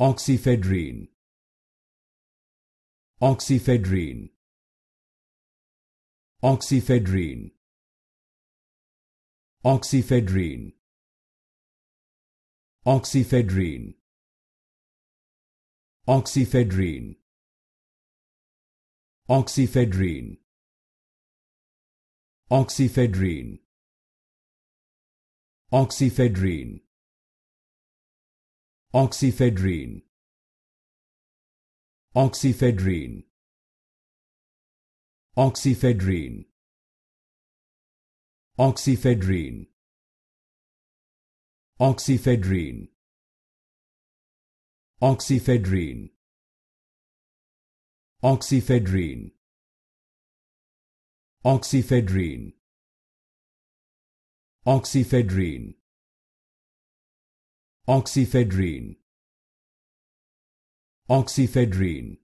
oxyphedrine oxyphedrine oxyphedrine oxyphedrine oxyphedrine oxyphedrine oxyphedrine oxyphedrine oxyphedrine oxyphedrine oxyphedrine oxyphedrine oxyphedrine oxyphedrine oxyphedrine oxyphedrine oxyphedrine oxyphedrine Oxyphedrine. Oxyphedrine.